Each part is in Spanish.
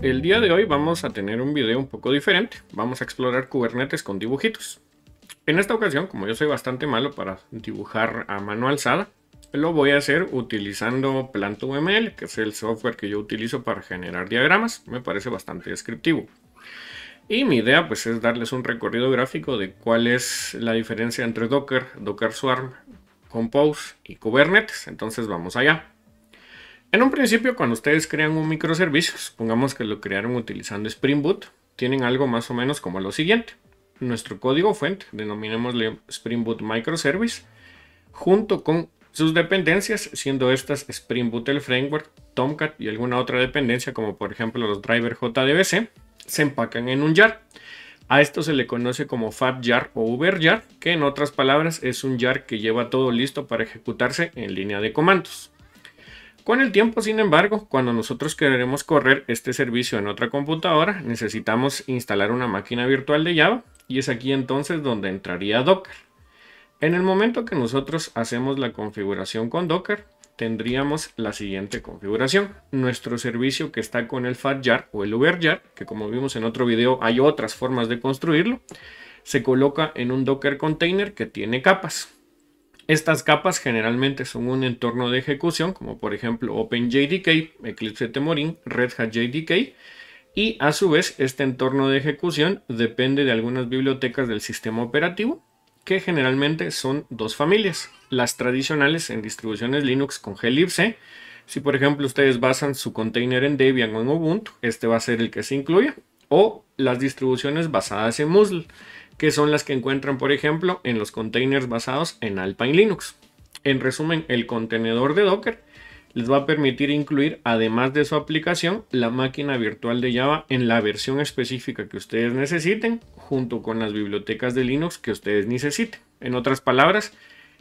El día de hoy vamos a tener un video un poco diferente. Vamos a explorar Kubernetes con dibujitos. En esta ocasión, como yo soy bastante malo para dibujar a mano alzada, lo voy a hacer utilizando PlantUML, que es el software que yo utilizo para generar diagramas. Me parece bastante descriptivo. Y mi idea pues es darles un recorrido gráfico de cuál es la diferencia entre Docker, Docker Swarm, Compose y Kubernetes. Entonces vamos allá. En un principio, cuando ustedes crean un microservicio, supongamos que lo crearon utilizando Spring Boot, tienen algo más o menos como lo siguiente. Nuestro código fuente, denominémosle Spring Boot Microservice, junto con sus dependencias, siendo estas Spring Boot el framework, Tomcat y alguna otra dependencia, como por ejemplo los drivers JDBC, se empacan en un jar. A esto se le conoce como Fat Jar o Uber Jar, que en otras palabras es un jar que lleva todo listo para ejecutarse en línea de comandos. Con el tiempo, sin embargo, cuando nosotros queremos correr este servicio en otra computadora, necesitamos instalar una máquina virtual de Java y es aquí entonces donde entraría Docker. En el momento que nosotros hacemos la configuración con Docker, tendríamos la siguiente configuración. Nuestro servicio que está con el FatJar o el UberJar, que como vimos en otro video hay otras formas de construirlo, se coloca en un Docker container que tiene capas. Estas capas generalmente son un entorno de ejecución, como por ejemplo OpenJDK, Eclipse Temorin, Red Hat JDK, y a su vez este entorno de ejecución depende de algunas bibliotecas del sistema operativo, que generalmente son dos familias, las tradicionales en distribuciones Linux con glibc. Si por ejemplo ustedes basan su container en Debian o en Ubuntu, este va a ser el que se incluye. o las distribuciones basadas en Muzzle que son las que encuentran, por ejemplo, en los containers basados en Alpine Linux. En resumen, el contenedor de Docker les va a permitir incluir, además de su aplicación, la máquina virtual de Java en la versión específica que ustedes necesiten, junto con las bibliotecas de Linux que ustedes necesiten. En otras palabras,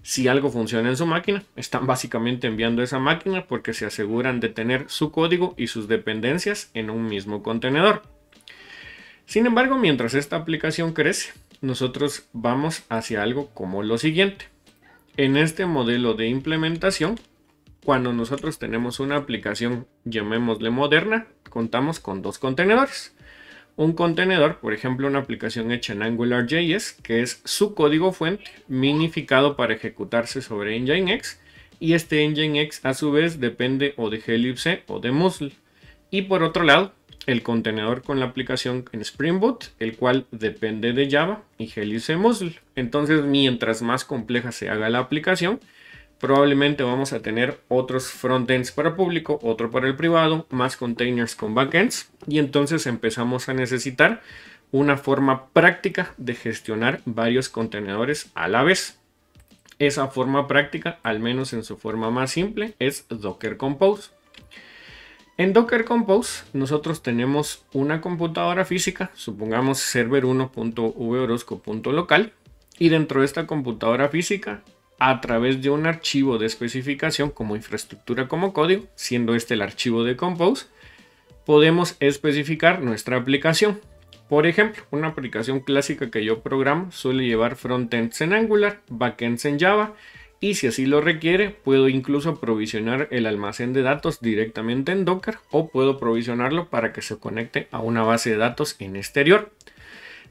si algo funciona en su máquina, están básicamente enviando esa máquina porque se aseguran de tener su código y sus dependencias en un mismo contenedor. Sin embargo, mientras esta aplicación crece, nosotros vamos hacia algo como lo siguiente. En este modelo de implementación, cuando nosotros tenemos una aplicación, llamémosle moderna, contamos con dos contenedores. Un contenedor, por ejemplo, una aplicación hecha en AngularJS, que es su código fuente minificado para ejecutarse sobre Nginx, y este Nginx a su vez depende o de Helix o de Musl. Y por otro lado, el contenedor con la aplicación en Spring Boot, el cual depende de Java y Helix Muzzle. Entonces, mientras más compleja se haga la aplicación, probablemente vamos a tener otros frontends para público, otro para el privado, más containers con backends y entonces empezamos a necesitar una forma práctica de gestionar varios contenedores a la vez. Esa forma práctica, al menos en su forma más simple, es Docker Compose. En Docker Compose nosotros tenemos una computadora física, supongamos server 1.vorosco.local, y dentro de esta computadora física, a través de un archivo de especificación como infraestructura como código, siendo este el archivo de Compose, podemos especificar nuestra aplicación. Por ejemplo, una aplicación clásica que yo programo suele llevar frontends en Angular, backends en Java y si así lo requiere, puedo incluso provisionar el almacén de datos directamente en Docker o puedo provisionarlo para que se conecte a una base de datos en exterior.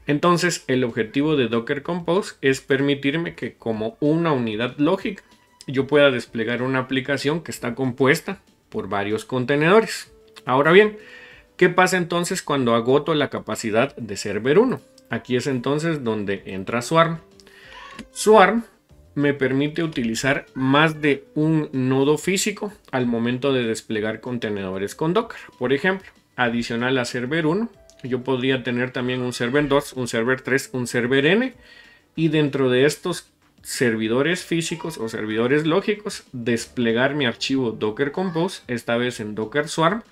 Entonces, el objetivo de Docker Compose es permitirme que como una unidad lógica yo pueda desplegar una aplicación que está compuesta por varios contenedores. Ahora bien, ¿qué pasa entonces cuando agoto la capacidad de server 1? Aquí es entonces donde entra Swarm. Swarm me permite utilizar más de un nodo físico al momento de desplegar contenedores con Docker. Por ejemplo, adicional a server 1, yo podría tener también un server 2, un server 3, un server n y dentro de estos servidores físicos o servidores lógicos desplegar mi archivo Docker Compose, esta vez en Docker Swarm,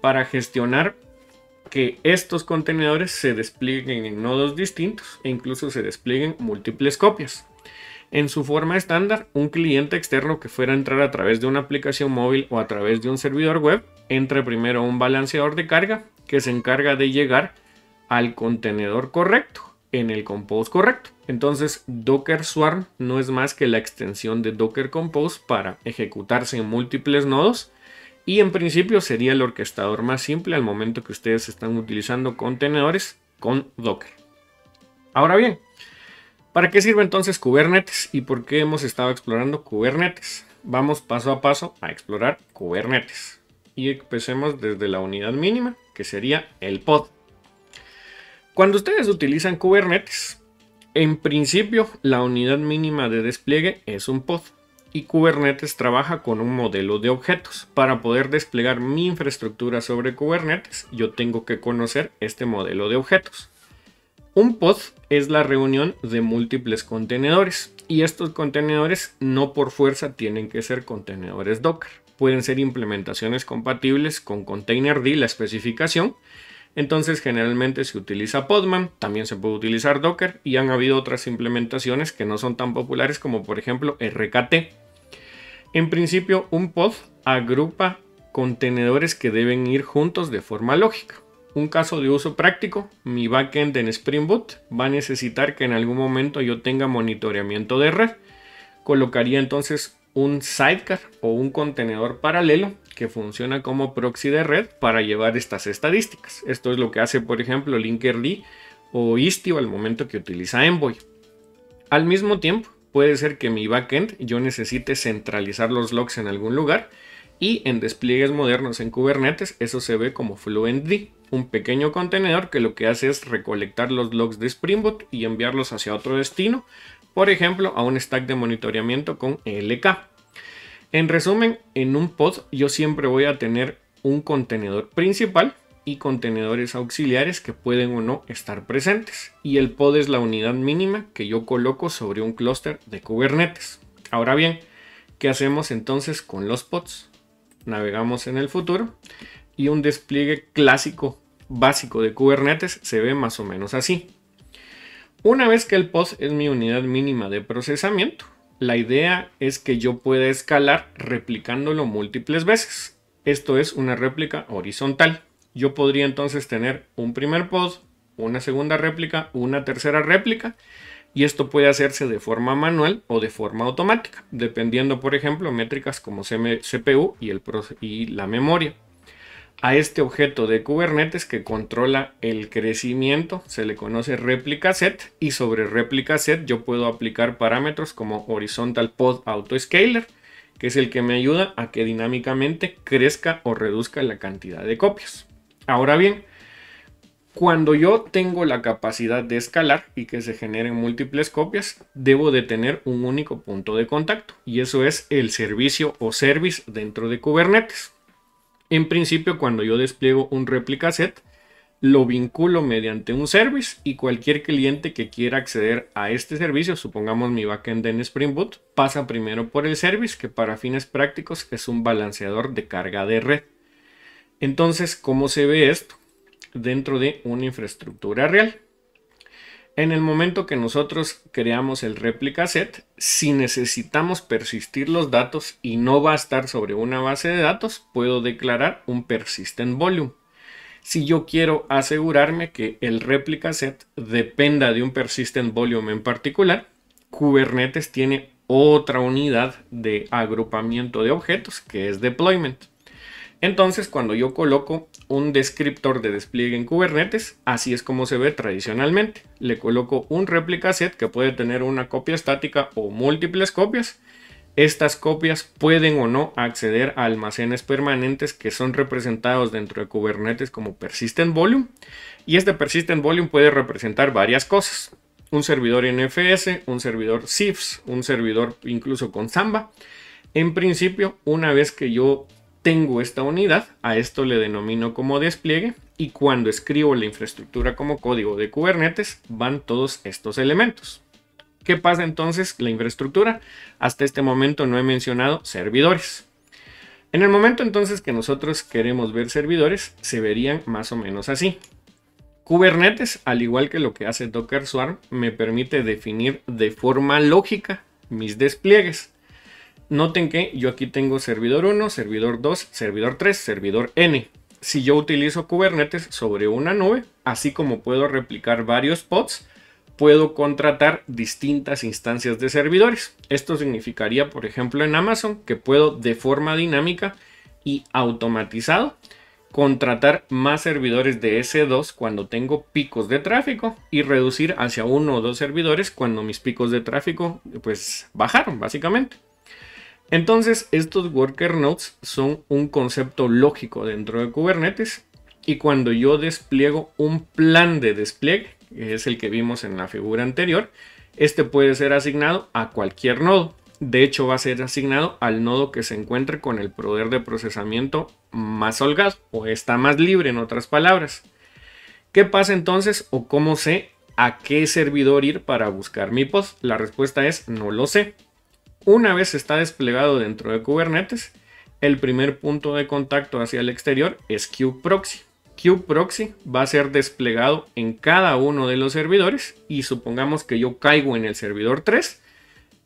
para gestionar que estos contenedores se desplieguen en nodos distintos e incluso se desplieguen múltiples copias en su forma estándar, un cliente externo que fuera a entrar a través de una aplicación móvil o a través de un servidor web, entra primero a un balanceador de carga que se encarga de llegar al contenedor correcto, en el compose correcto. Entonces, Docker Swarm no es más que la extensión de Docker Compose para ejecutarse en múltiples nodos y en principio sería el orquestador más simple al momento que ustedes están utilizando contenedores con Docker. Ahora bien, ¿Para qué sirve entonces Kubernetes y por qué hemos estado explorando Kubernetes? Vamos paso a paso a explorar Kubernetes. Y empecemos desde la unidad mínima, que sería el pod. Cuando ustedes utilizan Kubernetes, en principio la unidad mínima de despliegue es un pod. Y Kubernetes trabaja con un modelo de objetos. Para poder desplegar mi infraestructura sobre Kubernetes, yo tengo que conocer este modelo de objetos. Un pod es la reunión de múltiples contenedores y estos contenedores no por fuerza tienen que ser contenedores Docker. Pueden ser implementaciones compatibles con Containerd, la especificación. Entonces generalmente se utiliza Podman, también se puede utilizar Docker y han habido otras implementaciones que no son tan populares como por ejemplo RKT. En principio un pod agrupa contenedores que deben ir juntos de forma lógica. Un caso de uso práctico, mi backend en Spring Boot va a necesitar que en algún momento yo tenga monitoreamiento de red. Colocaría entonces un sidecar o un contenedor paralelo que funciona como proxy de red para llevar estas estadísticas. Esto es lo que hace, por ejemplo, Linkerd o Istio al momento que utiliza Envoy. Al mismo tiempo, puede ser que mi backend yo necesite centralizar los logs en algún lugar y en despliegues modernos en Kubernetes eso se ve como FluentD un pequeño contenedor que lo que hace es recolectar los logs de Spring Boot y enviarlos hacia otro destino, por ejemplo a un stack de monitoreamiento con LK. En resumen, en un pod yo siempre voy a tener un contenedor principal y contenedores auxiliares que pueden o no estar presentes. Y el pod es la unidad mínima que yo coloco sobre un clúster de Kubernetes. Ahora bien, ¿qué hacemos entonces con los pods? Navegamos en el futuro y un despliegue clásico básico de Kubernetes se ve más o menos así. Una vez que el POS es mi unidad mínima de procesamiento, la idea es que yo pueda escalar replicándolo múltiples veces. Esto es una réplica horizontal. Yo podría entonces tener un primer POS, una segunda réplica, una tercera réplica, y esto puede hacerse de forma manual o de forma automática, dependiendo, por ejemplo, métricas como CPU y, el y la memoria a este objeto de Kubernetes que controla el crecimiento, se le conoce réplica set y sobre réplica set yo puedo aplicar parámetros como horizontal pod autoscaler, que es el que me ayuda a que dinámicamente crezca o reduzca la cantidad de copias. Ahora bien, cuando yo tengo la capacidad de escalar y que se generen múltiples copias, debo de tener un único punto de contacto y eso es el servicio o service dentro de Kubernetes. En principio, cuando yo despliego un replica set, lo vinculo mediante un service y cualquier cliente que quiera acceder a este servicio, supongamos mi backend en Spring Boot, pasa primero por el service que para fines prácticos es un balanceador de carga de red. Entonces, ¿cómo se ve esto dentro de una infraestructura real? En el momento que nosotros creamos el replica set, si necesitamos persistir los datos y no va a estar sobre una base de datos, puedo declarar un persistent volume. Si yo quiero asegurarme que el replica set dependa de un persistent volume en particular, Kubernetes tiene otra unidad de agrupamiento de objetos que es deployment. Entonces, cuando yo coloco un descriptor de despliegue en Kubernetes, así es como se ve tradicionalmente. Le coloco un réplica set que puede tener una copia estática o múltiples copias. Estas copias pueden o no acceder a almacenes permanentes que son representados dentro de Kubernetes como persistent volume. Y este persistent volume puede representar varias cosas. Un servidor NFS, un servidor SIFS, un servidor incluso con Samba. En principio, una vez que yo tengo esta unidad, a esto le denomino como despliegue y cuando escribo la infraestructura como código de Kubernetes van todos estos elementos. ¿Qué pasa entonces la infraestructura? Hasta este momento no he mencionado servidores. En el momento entonces que nosotros queremos ver servidores, se verían más o menos así. Kubernetes, al igual que lo que hace Docker Swarm, me permite definir de forma lógica mis despliegues. Noten que yo aquí tengo servidor 1, servidor 2, servidor 3, servidor n. Si yo utilizo Kubernetes sobre una nube, así como puedo replicar varios pods, puedo contratar distintas instancias de servidores. Esto significaría, por ejemplo, en Amazon, que puedo de forma dinámica y automatizado contratar más servidores de S2 cuando tengo picos de tráfico y reducir hacia uno o dos servidores cuando mis picos de tráfico pues bajaron básicamente. Entonces, estos worker nodes son un concepto lógico dentro de Kubernetes y cuando yo despliego un plan de despliegue, que es el que vimos en la figura anterior, este puede ser asignado a cualquier nodo. De hecho, va a ser asignado al nodo que se encuentre con el poder de procesamiento más holgado o está más libre, en otras palabras. ¿Qué pasa entonces o cómo sé a qué servidor ir para buscar mi post? La respuesta es no lo sé. Una vez está desplegado dentro de Kubernetes, el primer punto de contacto hacia el exterior es Qproxy. Qproxy va a ser desplegado en cada uno de los servidores y supongamos que yo caigo en el servidor 3.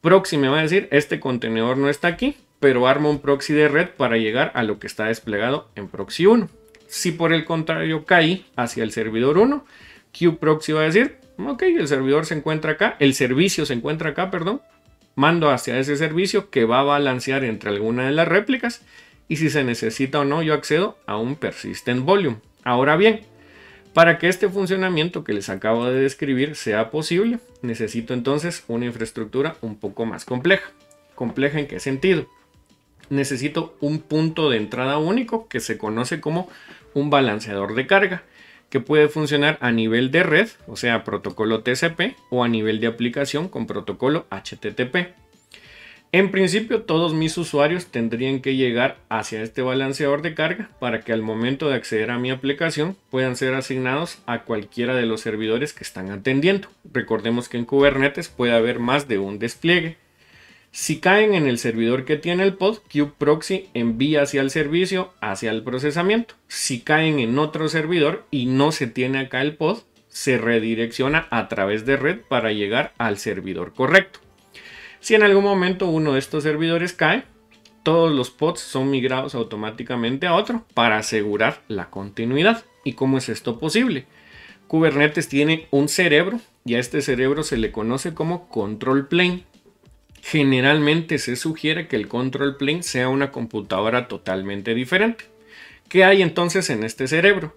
Proxy me va a decir, este contenedor no está aquí, pero armo un proxy de red para llegar a lo que está desplegado en proxy 1. Si por el contrario caí hacia el servidor 1, Qproxy va a decir, ok, el servidor se encuentra acá, el servicio se encuentra acá, perdón, mando hacia ese servicio que va a balancear entre alguna de las réplicas y si se necesita o no yo accedo a un persistent volume. Ahora bien, para que este funcionamiento que les acabo de describir sea posible, necesito entonces una infraestructura un poco más compleja. ¿Compleja en qué sentido? Necesito un punto de entrada único que se conoce como un balanceador de carga que puede funcionar a nivel de red, o sea, protocolo TCP, o a nivel de aplicación con protocolo HTTP. En principio todos mis usuarios tendrían que llegar hacia este balanceador de carga para que al momento de acceder a mi aplicación puedan ser asignados a cualquiera de los servidores que están atendiendo. Recordemos que en Kubernetes puede haber más de un despliegue. Si caen en el servidor que tiene el pod, Kubeproxy envía hacia el servicio, hacia el procesamiento. Si caen en otro servidor y no se tiene acá el pod, se redirecciona a través de red para llegar al servidor correcto. Si en algún momento uno de estos servidores cae, todos los pods son migrados automáticamente a otro para asegurar la continuidad. ¿Y cómo es esto posible? Kubernetes tiene un cerebro y a este cerebro se le conoce como control plane Generalmente se sugiere que el control plane sea una computadora totalmente diferente. ¿Qué hay entonces en este cerebro?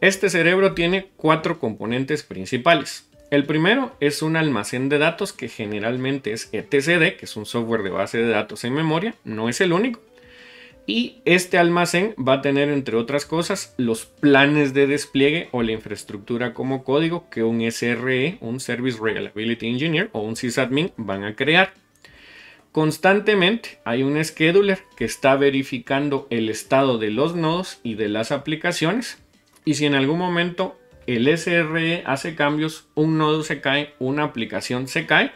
Este cerebro tiene cuatro componentes principales. El primero es un almacén de datos que generalmente es etcd, que es un software de base de datos en memoria, no es el único. Y este almacén va a tener, entre otras cosas, los planes de despliegue o la infraestructura como código que un SRE, un Service Reliability Engineer o un sysadmin van a crear. Constantemente hay un scheduler que está verificando el estado de los nodos y de las aplicaciones y si en algún momento el SRE hace cambios, un nodo se cae, una aplicación se cae,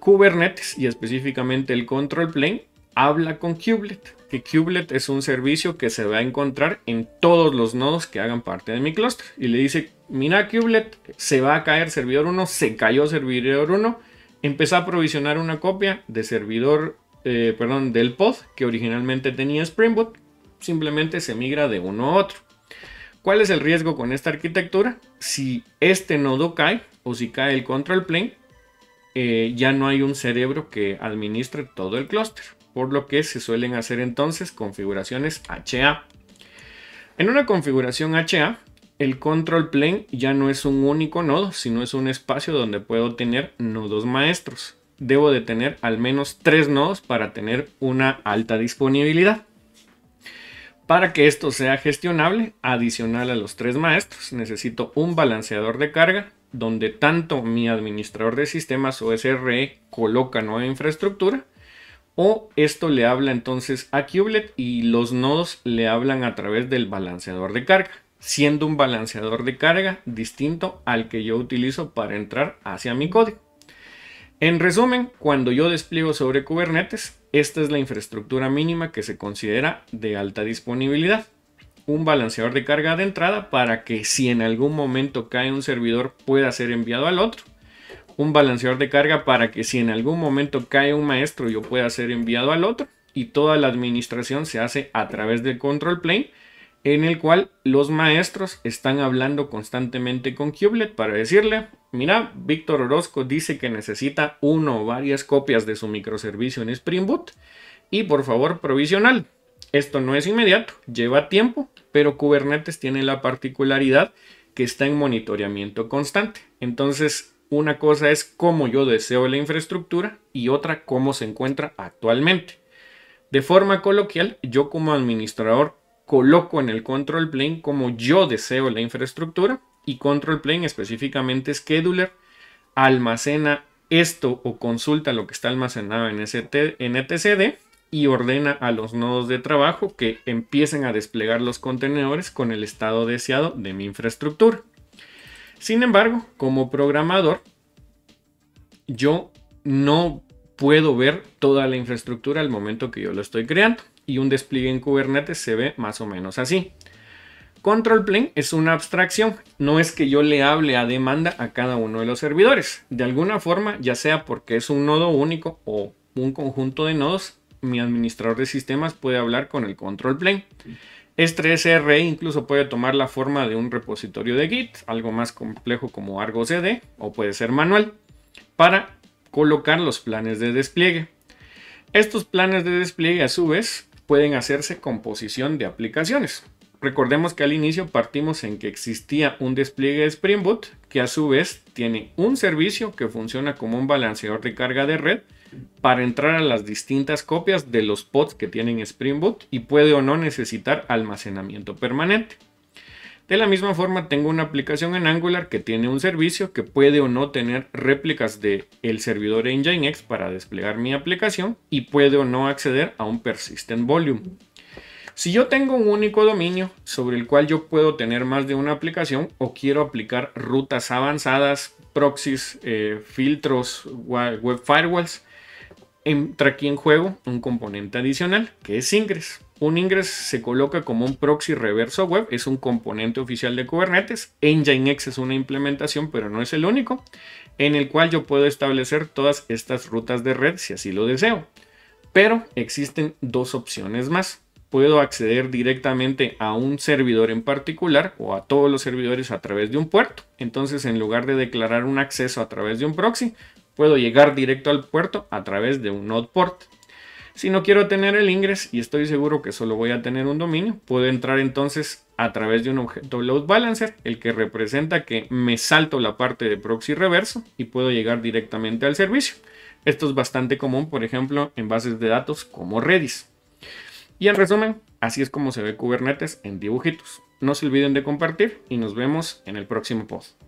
Kubernetes y específicamente el control plane habla con Kubelet, que Kubelet es un servicio que se va a encontrar en todos los nodos que hagan parte de mi cluster. y le dice, mira Kubelet, se va a caer servidor 1, se cayó servidor 1, Empezó a provisionar una copia de servidor, eh, perdón, del pod que originalmente tenía Spring Boot. Simplemente se migra de uno a otro. ¿Cuál es el riesgo con esta arquitectura? Si este nodo cae o si cae el control plane, eh, ya no hay un cerebro que administre todo el clúster, por lo que se suelen hacer entonces configuraciones HA. En una configuración HA el control plane ya no es un único nodo, sino es un espacio donde puedo tener nodos maestros. Debo de tener al menos tres nodos para tener una alta disponibilidad. Para que esto sea gestionable, adicional a los tres maestros, necesito un balanceador de carga donde tanto mi administrador de sistemas o SRE coloca nueva infraestructura o esto le habla entonces a Kubelet y los nodos le hablan a través del balanceador de carga siendo un balanceador de carga distinto al que yo utilizo para entrar hacia mi código. En resumen, cuando yo despliego sobre Kubernetes, esta es la infraestructura mínima que se considera de alta disponibilidad. Un balanceador de carga de entrada para que si en algún momento cae un servidor pueda ser enviado al otro. Un balanceador de carga para que si en algún momento cae un maestro yo pueda ser enviado al otro. Y toda la administración se hace a través del control plane en el cual los maestros están hablando constantemente con Kubelet para decirle, mira, Víctor Orozco dice que necesita uno o varias copias de su microservicio en Spring Boot y por favor provisional. Esto no es inmediato, lleva tiempo, pero Kubernetes tiene la particularidad que está en monitoreamiento constante. Entonces, una cosa es cómo yo deseo la infraestructura y otra cómo se encuentra actualmente. De forma coloquial, yo como administrador coloco en el control plane como yo deseo la infraestructura y control plane específicamente scheduler almacena esto o consulta lo que está almacenado en, ST, etcd e y ordena a los nodos de trabajo que empiecen a desplegar los contenedores con el estado deseado de mi infraestructura. Sin embargo, como programador, yo no puedo ver toda la infraestructura al momento que yo lo estoy creando y un despliegue en Kubernetes se ve más o menos así. Control plane es una abstracción, no es que yo le hable a demanda a cada uno de los servidores. De alguna forma, ya sea porque es un nodo único o un conjunto de nodos, mi administrador de sistemas puede hablar con el control plane. Este SRI incluso puede tomar la forma de un repositorio de Git, algo más complejo como Argo CD o puede ser manual, para colocar los planes de despliegue. Estos planes de despliegue a su vez pueden hacerse composición de aplicaciones. Recordemos que al inicio partimos en que existía un despliegue de Spring Boot que a su vez tiene un servicio que funciona como un balanceador de carga de red para entrar a las distintas copias de los pods que tienen Spring Boot y puede o no necesitar almacenamiento permanente. De la misma forma, tengo una aplicación en Angular que tiene un servicio que puede o no tener réplicas del el servidor Nginx para desplegar mi aplicación y puede o no acceder a un persistent volume. Si yo tengo un único dominio sobre el cual yo puedo tener más de una aplicación o quiero aplicar rutas avanzadas, proxies, eh, filtros, web firewalls, entra aquí en juego un componente adicional que es Ingress. Un ingress se coloca como un proxy reverso web, es un componente oficial de Kubernetes. Nginx es una implementación, pero no es el único, en el cual yo puedo establecer todas estas rutas de red si así lo deseo. Pero existen dos opciones más. Puedo acceder directamente a un servidor en particular o a todos los servidores a través de un puerto. Entonces, en lugar de declarar un acceso a través de un proxy, puedo llegar directo al puerto a través de un node port. Si no quiero tener el ingreso y estoy seguro que solo voy a tener un dominio, puedo entrar entonces a través de un objeto load balancer, el que representa que me salto la parte de proxy reverso y puedo llegar directamente al servicio. Esto es bastante común, por ejemplo, en bases de datos como Redis. Y en resumen, así es como se ve Kubernetes en dibujitos. No se olviden de compartir y nos vemos en el próximo post.